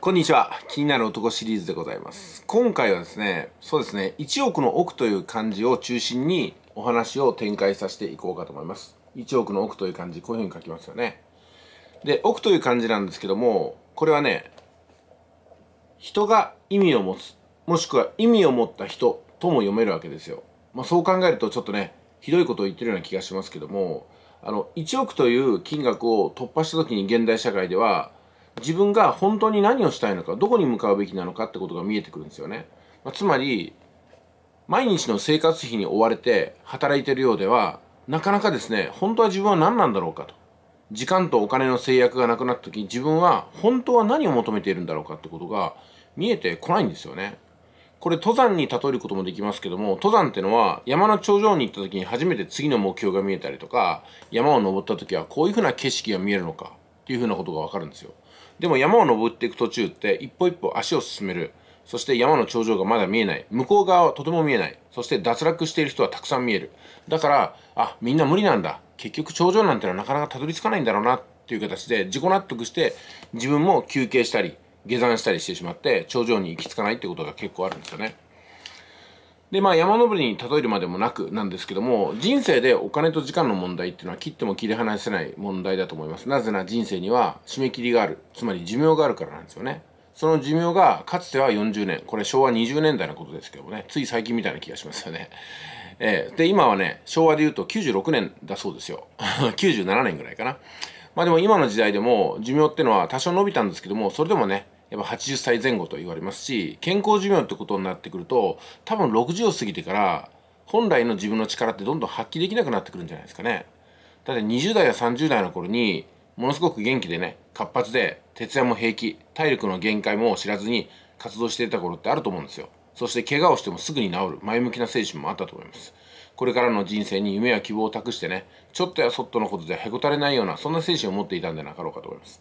こんにちは。気になる男シリーズでございます。今回はですね、そうですね、1億の億という漢字を中心にお話を展開させていこうかと思います。1億の億という漢字、こういうふうに書きますよね。で、億という漢字なんですけども、これはね、人が意味を持つ、もしくは意味を持った人とも読めるわけですよ。まあ、そう考えるとちょっとね、ひどいことを言ってるような気がしますけども、あの、1億という金額を突破した時に現代社会では、自分が本当に何をしたいのかどこに向かうべきなのかってことが見えてくるんですよね、まあ、つまり毎日の生活費に追われて働いてるようではなかなかですね本当は自分は何なんだろうかと時間とお金の制約がなくなった時自分は本当は何を求めているんだろうかってことが見えてこないんですよねこれ登山に例えることもできますけども登山ってのは山の頂上に行った時に初めて次の目標が見えたりとか山を登った時はこういうふうな景色が見えるのかていうふうなことがわかるんですよ。でも山を登っていく途中って一歩一歩足を進める。そして山の頂上がまだ見えない。向こう側はとても見えない。そして脱落している人はたくさん見える。だから、あ、みんな無理なんだ。結局頂上なんてのはなかなかたどり着かないんだろうなっていう形で自己納得して自分も休憩したり下山したりしてしまって頂上に行き着かないってことが結構あるんですよね。で、まあ山登りに例えるまでもなくなんですけども、人生でお金と時間の問題っていうのは切っても切り離せない問題だと思います。なぜなら人生には締め切りがある。つまり寿命があるからなんですよね。その寿命がかつては40年。これ昭和20年代のことですけどもね。つい最近みたいな気がしますよね。えー、で、今はね、昭和で言うと96年だそうですよ。97 年ぐらいかな。まあでも今の時代でも寿命ってのは多少伸びたんですけども、それでもね、やっぱ80歳前後と言われますし健康寿命ってことになってくると多分60を過ぎてから本来の自分の力ってどんどん発揮できなくなってくるんじゃないですかね。だって20代や30代の頃にものすごく元気でね活発で徹夜も平気体力の限界も知らずに活動していた頃ってあると思うんですよ。そして怪我をしてもすぐに治る前向きな精神もあったと思います。これからの人生に夢や希望を託してね、ちょっとやそっとのことでへこたれないような、そんな精神を持っていたんじゃなかろうかと思います。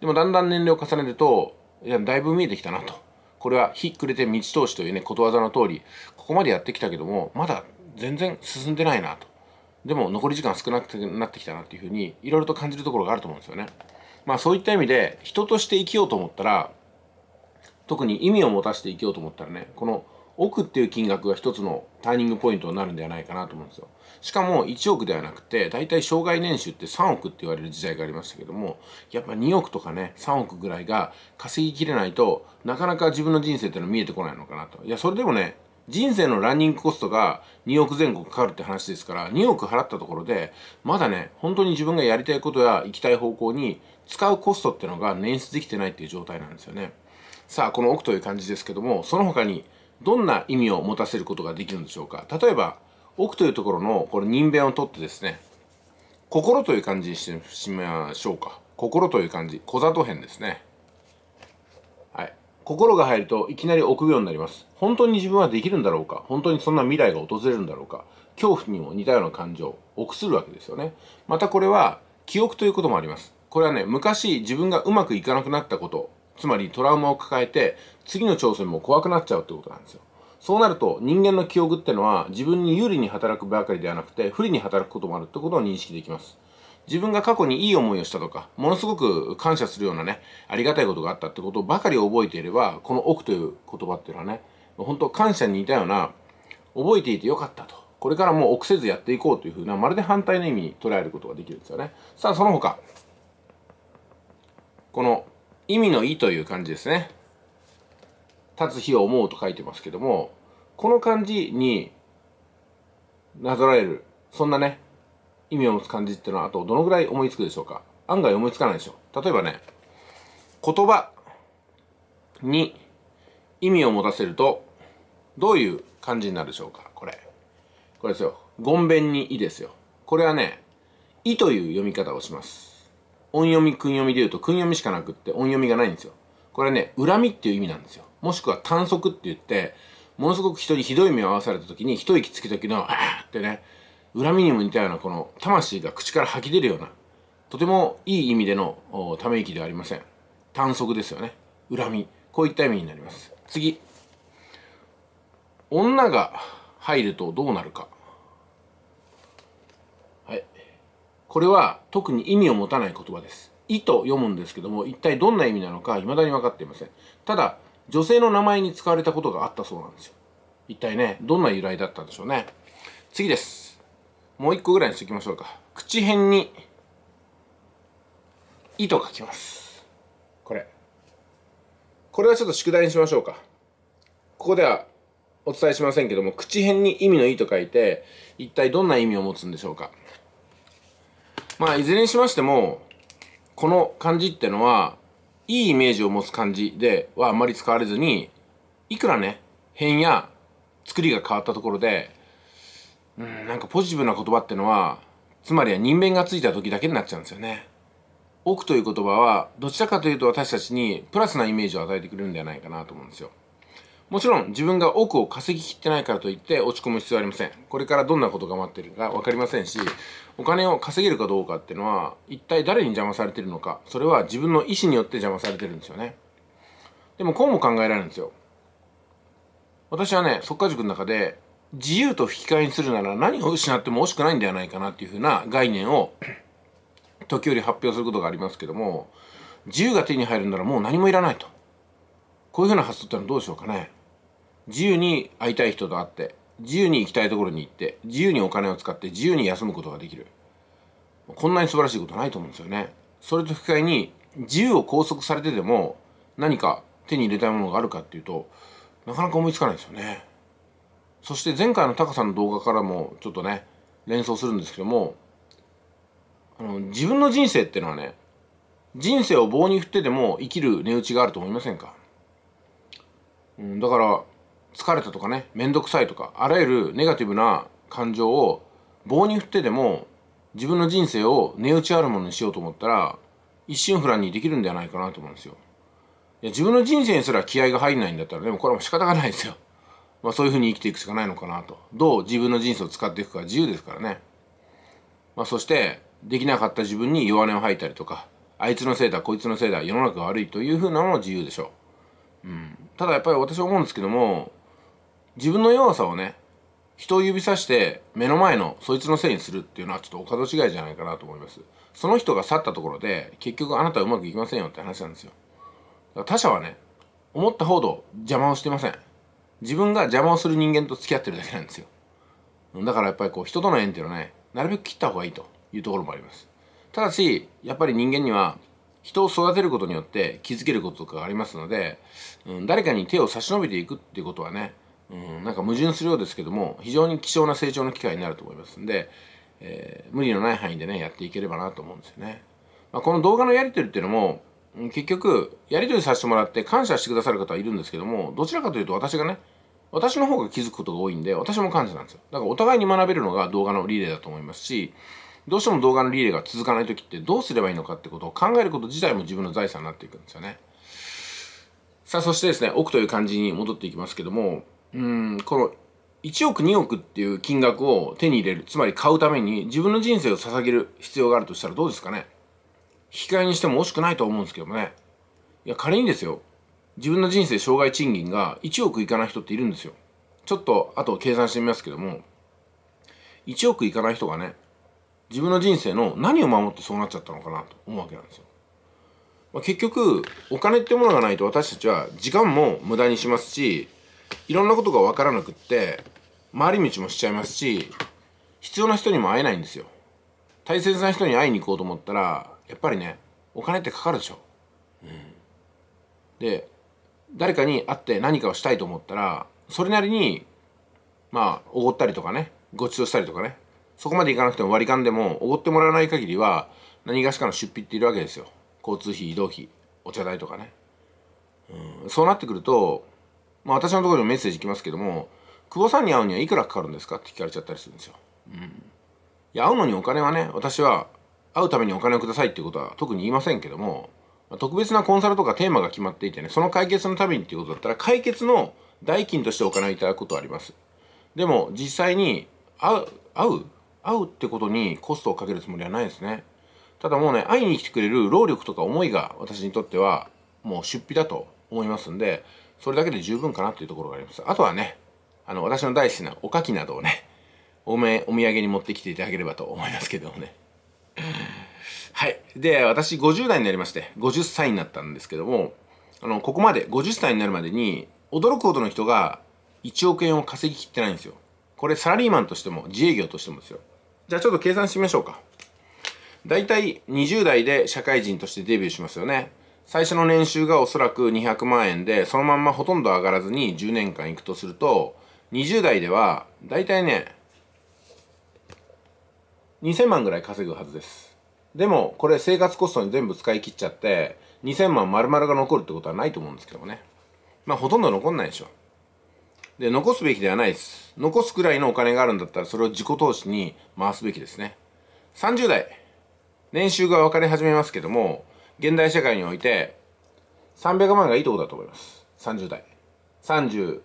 でもだんだん年齢を重ねると、いやだいぶ見えてきたなとこれはひっくれて道通しというねことわざの通りここまでやってきたけどもまだ全然進んでないなとでも残り時間少なくなってきたなっていうふうにいろいろと感じるところがあると思うんですよね。まあそういった意味で人として生きようと思ったら特に意味を持たせて生きようと思ったらねこの「億っていう金額が一つのターニングポイントになるんではないかなと思うんですよ。しかも1億ではなくて、大体障害年収って3億って言われる時代がありましたけども、やっぱ2億とかね、3億ぐらいが稼ぎきれないとなかなか自分の人生ってのは見えてこないのかなと。いや、それでもね、人生のランニングコストが2億前後かかるって話ですから、2億払ったところで、まだね、本当に自分がやりたいことや行きたい方向に使うコストってのが捻出できてないっていう状態なんですよね。さあ、この億という感じですけども、その他にどんな意味を持たせることができるんでしょうか例えば奥というところのこれ人弁を取ってですね心という漢字にしてしましょうか心という漢字小里編ですねはい心が入るといきなり臆病になります本当に自分はできるんだろうか本当にそんな未来が訪れるんだろうか恐怖にも似たような感情臆するわけですよねまたこれは記憶ということもありますこれはね昔自分がうまくいかなくなったことつまりトラウマを抱えて次の挑戦も怖くなっちゃうってことなんですよそうなると人間の記憶ってのは自分に有利に働くばかりではなくて不利に働くこともあるってことを認識できます自分が過去にいい思いをしたとかものすごく感謝するようなねありがたいことがあったってことばかり覚えていればこの「億」という言葉っていうのはね本当感謝に似たような覚えていてよかったとこれからもう臆せずやっていこうというふうなまるで反対の意味に捉えることができるんですよねさあその他この「意味の意という漢字ですね。立つ日を思うと書いてますけども、この漢字になぞらえる、そんなね、意味を持つ漢字っていうのは、あとどのぐらい思いつくでしょうか案外思いつかないでしょう。例えばね、言葉に意味を持たせると、どういう漢字になるでしょうかこれ。これですよ。ごんべんに意ですよ。これはね、意という読み方をします。音読み訓読みで言うと訓読みしかなくって音読みがないんですよこれね恨みっていう意味なんですよもしくは短足って言ってものすごく人にひどい目を合わされた時に一息つき時の「あってね恨みにも似たようなこの魂が口から吐き出るようなとてもいい意味でのため息ではありません短足ですよね恨みこういった意味になります次女が入るとどうなるかはいこれは特に意味を持たない言葉です。意と読むんですけども、一体どんな意味なのか未だに分かっていません。ただ、女性の名前に使われたことがあったそうなんですよ。一体ね、どんな由来だったんでしょうね。次です。もう一個ぐらいにしておきましょうか。口辺に、意と書きます。これ。これはちょっと宿題にしましょうか。ここではお伝えしませんけども、口辺に意味の意と書いて、一体どんな意味を持つんでしょうか。まあいずれにしましてもこの漢字ってのはいいイメージを持つ漢字ではあんまり使われずにいくらね変や作りが変わったところでうんなんかポジティブな言葉ってのはつまりは人面がついた時だけになっちゃうんですよね。億という言葉はどちらかというと私たちにプラスなイメージを与えてくれるんではないかなと思うんですよ。もちろん自分が億を稼ぎきってないからといって落ち込む必要はありません。これからどんなことが待ってるか分かりませんし、お金を稼げるかどうかっていうのは、一体誰に邪魔されてるのか、それは自分の意思によって邪魔されてるんですよね。でもこうも考えられるんですよ。私はね、即化塾の中で、自由と引き換えにするなら何を失っても惜しくないんではないかなっていうふうな概念を時折発表することがありますけども、自由が手に入るならもう何もいらないと。こういうふうな発想ってのはどうでしょうかね。自由に会いたい人と会って自由に行きたいところに行って自由にお金を使って自由に休むことができるこんなに素晴らしいことないと思うんですよねそれと引き換えに自由を拘束されてでも何か手に入れたいものがあるかっていうとなかなか思いつかないですよねそして前回のタカさんの動画からもちょっとね連想するんですけどもあの自分の人生っていうのはね人生を棒に振ってでも生きる値打ちがあると思いませんか、うん、だから疲れたとかね面倒くさいとかあらゆるネガティブな感情を棒に振ってでも自分の人生を値打ちあるものにしようと思ったら一心不乱にできるんではないかなと思うんですよ。いや自分の人生にすら気合が入んないんだったらでもこれはもう仕方がないですよ。まあそういうふうに生きていくしかないのかなと。どう自分の人生を使っていくか自由ですからね。まあそしてできなかった自分に弱音を吐いたりとかあいつのせいだこいつのせいだ世の中が悪いというふうなのも自由でしょう。うん、ただやっぱり私は思うんですけども自分の弱さをね人を指さして目の前のそいつのせいにするっていうのはちょっとお門違いじゃないかなと思いますその人が去ったところで結局あなたはうまくいきませんよって話なんですよ他者はね思ったほど邪魔をしてません自分が邪魔をする人間と付き合ってるだけなんですよだからやっぱりこう人との縁っていうのはねなるべく切った方がいいというところもありますただしやっぱり人間には人を育てることによって気づけることとかがありますので、うん、誰かに手を差し伸べていくっていうことはねうん、なんか矛盾するようですけども非常に貴重な成長の機会になると思いますんで、えー、無理のない範囲でねやっていければなと思うんですよね、まあ、この動画のやり取りっていうのも結局やり取りさせてもらって感謝してくださる方はいるんですけどもどちらかというと私がね私の方が気づくことが多いんで私も感謝なんですよだからお互いに学べるのが動画のリレーだと思いますしどうしても動画のリレーが続かない時ってどうすればいいのかってことを考えること自体も自分の財産になっていくんですよねさあそしてですね奥という感じに戻っていきますけどもうんこの1億2億っていう金額を手に入れるつまり買うために自分の人生を捧げる必要があるとしたらどうですかね引き換えにしても惜しくないと思うんですけどもねいや仮にですよ自分の人生障害賃金が1億いかない人っているんですよちょっとあと計算してみますけども1億いかない人がね自分の人生の何を守ってそうなっちゃったのかなと思うわけなんですよ、まあ、結局お金ってものがないと私たちは時間も無駄にしますしいろんなことが分からなくって回り道もしちゃいますし必要な人にも会えないんですよ大切な人に会いに行こうと思ったらやっぱりねお金ってかかるでしょ、うん、で誰かに会って何かをしたいと思ったらそれなりにまあおごったりとかねご馳走したりとかねそこまで行かなくても割り勘でもおごってもらわない限りは何がしかの出費っているわけですよ交通費移動費お茶代とかね、うん、そうなってくるとまあ、私のところにもメッセージ来ますけども久保さんに会うにはいくらかかるんですかって聞かれちゃったりするんですよ。うん、いや会うのにお金はね私は会うためにお金をくださいっていうことは特に言いませんけども特別なコンサルとかテーマが決まっていてねその解決のためにっていうことだったら解決の代金としてお金をいただくことはあります。でも実際に会う会う会うってことにコストをかけるつもりはないですね。ただもうね会いに来てくれる労力とか思いが私にとってはもう出費だと思いますんでそれだけで十分かなというところがあります。あとはね、あの、私の大好きなおかきなどをね、多め、お土産に持ってきていただければと思いますけどもね。はい。で、私50代になりまして、50歳になったんですけども、あの、ここまで、50歳になるまでに、驚くほどの人が1億円を稼ぎきってないんですよ。これサラリーマンとしても、自営業としてもですよ。じゃあちょっと計算してみましょうか。大体20代で社会人としてデビューしますよね。最初の年収がおそらく200万円で、そのまんまほとんど上がらずに10年間いくとすると、20代では、だいたいね、2000万ぐらい稼ぐはずです。でも、これ生活コストに全部使い切っちゃって、2000万丸々が残るってことはないと思うんですけどもね。まあ、ほとんど残んないでしょ。で、残すべきではないです。残すくらいのお金があるんだったら、それを自己投資に回すべきですね。30代、年収が分かり始めますけども、現代社会において300万がいいとこだと思います30代30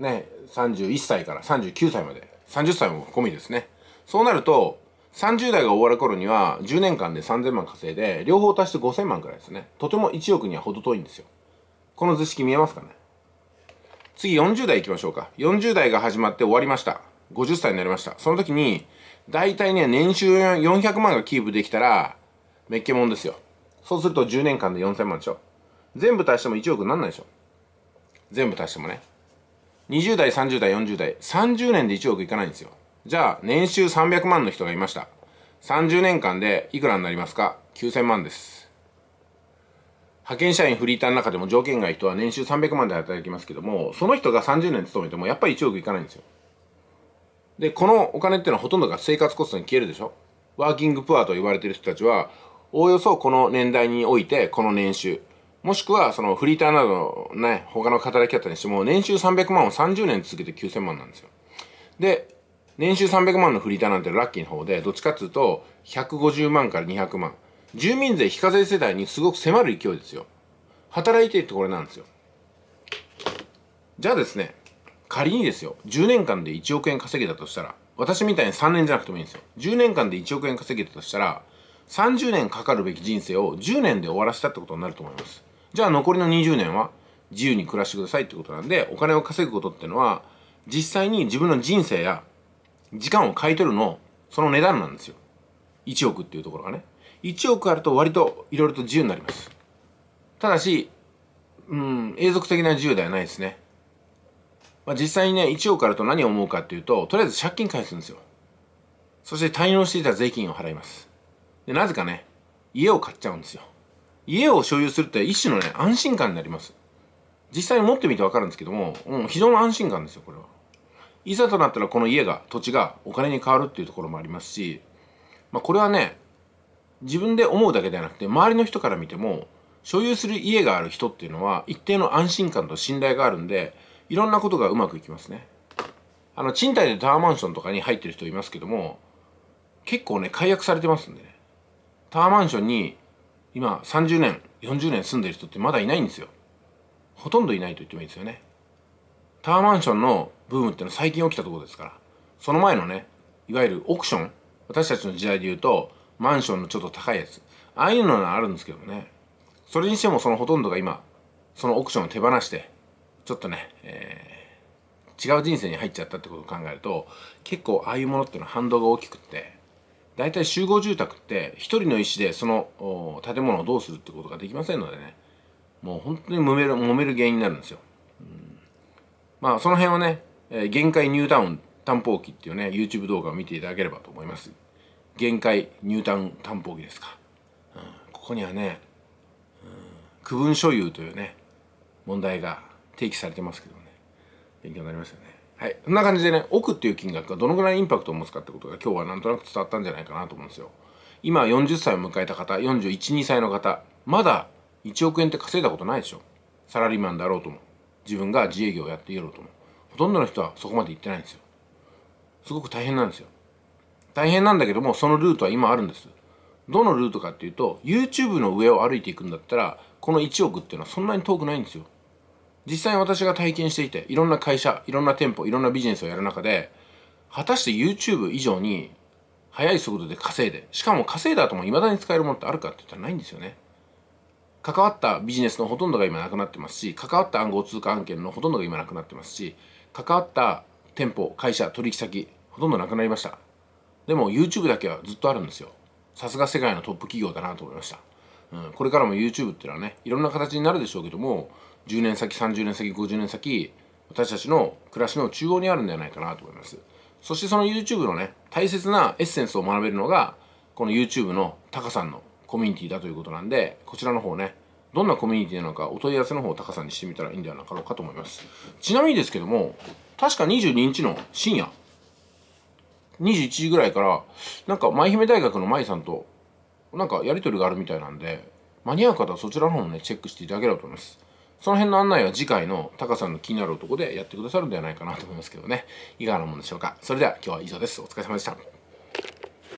ね31歳から39歳まで30歳も込みですねそうなると30代が終わる頃には10年間で3000万稼いで両方足して5000万くらいですねとても1億には程遠いんですよこの図式見えますかね次40代いきましょうか40代が始まって終わりました50歳になりましたその時に大体ね年収400万がキープできたらめっけもんですよそうすると10年間で4000万でしょ全部足しても1億になんないでしょ全部足してもね20代30代40代30年で1億いかないんですよじゃあ年収300万の人がいました30年間でいくらになりますか9000万です派遣社員フリーターの中でも条件がいい人は年収300万で働きますけどもその人が30年勤めてもやっぱり1億いかないんですよでこのお金っていうのはほとんどが生活コストに消えるでしょワーキングプアと言われてる人たちはおおよそこの年代において、この年収。もしくは、そのフリーターなどのね、他の働き方にしても、年収300万を30年続けて9000万なんですよ。で、年収300万のフリーターなんてラッキーの方で、どっちかっつうと、150万から200万。住民税非課税世代にすごく迫る勢いですよ。働いてるってこれなんですよ。じゃあですね、仮にですよ、10年間で1億円稼げたとしたら、私みたいに3年じゃなくてもいいんですよ。10年間で1億円稼げたとしたら、30年かかるべき人生を10年で終わらせたってことになると思います。じゃあ残りの20年は自由に暮らしてくださいってことなんで、お金を稼ぐことってのは、実際に自分の人生や時間を買い取るの、その値段なんですよ。1億っていうところがね。1億あると割といろいろと自由になります。ただし、うん、永続的な自由ではないですね。まあ、実際にね、1億あると何を思うかっていうと、とりあえず借金返すんですよ。そして滞納していた税金を払います。で、なぜかね、家を買っちゃうんですよ。家を所有するって一種のね、安心感になります。実際に持ってみてわかるんですけども、うん、非常の安心感ですよ、これは。いざとなったらこの家が、土地がお金に変わるっていうところもありますし、まあこれはね、自分で思うだけではなくて、周りの人から見ても、所有する家がある人っていうのは、一定の安心感と信頼があるんで、いろんなことがうまくいきますね。あの、賃貸でタワーマンションとかに入ってる人いますけども、結構ね、解約されてますんでね。タワーマンションに今30年40年住んでる人ってまだいないんですよほとんどいないと言ってもいいですよねタワーマンションのブームってのは最近起きたところですからその前のねいわゆるオークション私たちの時代で言うとマンションのちょっと高いやつああいうのはあるんですけどねそれにしてもそのほとんどが今そのオークションを手放してちょっとね、えー、違う人生に入っちゃったってことを考えると結構ああいうものっていうのは反動が大きくって大体集合住宅って1人の石でその建物をどうするってことができませんのでねもう本当に揉める揉める原因になるんですよ、うん、まあその辺はね、えー、限界ニュータウン担保機っていうね YouTube 動画を見ていただければと思います限界ニュータウン担保機ですか、うん、ここにはね、うん、区分所有というね問題が提起されてますけどね勉強になりますよねはい。こんな感じでね、億っていう金額がどのぐらいインパクトを持つかってことが今日はなんとなく伝わったんじゃないかなと思うんですよ。今40歳を迎えた方、41、2歳の方、まだ1億円って稼いだことないでしょ。サラリーマンだろうとも。自分が自営業をやっていろうとも。ほとんどの人はそこまで行ってないんですよ。すごく大変なんですよ。大変なんだけども、そのルートは今あるんです。どのルートかっていうと、YouTube の上を歩いていくんだったら、この1億っていうのはそんなに遠くないんですよ。実際に私が体験していていろんな会社いろんな店舗いろんなビジネスをやる中で果たして YouTube 以上に速い速度で稼いでしかも稼いだ後もいまだに使えるものってあるかって言ったらないんですよね関わったビジネスのほとんどが今なくなってますし関わった暗号通貨案件のほとんどが今なくなってますし関わった店舗会社取引先ほとんどなくなりましたでも YouTube だけはずっとあるんですよさすが世界のトップ企業だなと思いました、うん、これからも YouTube っていうのはねいろんな形になるでしょうけども10年先30年先50年先私たちの暮らしの中央にあるんじゃないかなと思いますそしてその YouTube のね大切なエッセンスを学べるのがこの YouTube のタカさんのコミュニティだということなんでこちらの方ねどんなコミュニティなのかお問い合わせの方をタカさんにしてみたらいいんではなかろうかと思いますちなみにですけども確か22日の深夜21時ぐらいからなんか舞姫大学の舞さんとなんかやりとりがあるみたいなんで間に合う方はそちらの方もねチェックしていただければと思いますその辺の案内は次回のタカさんの気になる男でやってくださるんではないかなと思いますけどね。いかがなもんでしょうか。それでは今日は以上です。お疲れ様でした。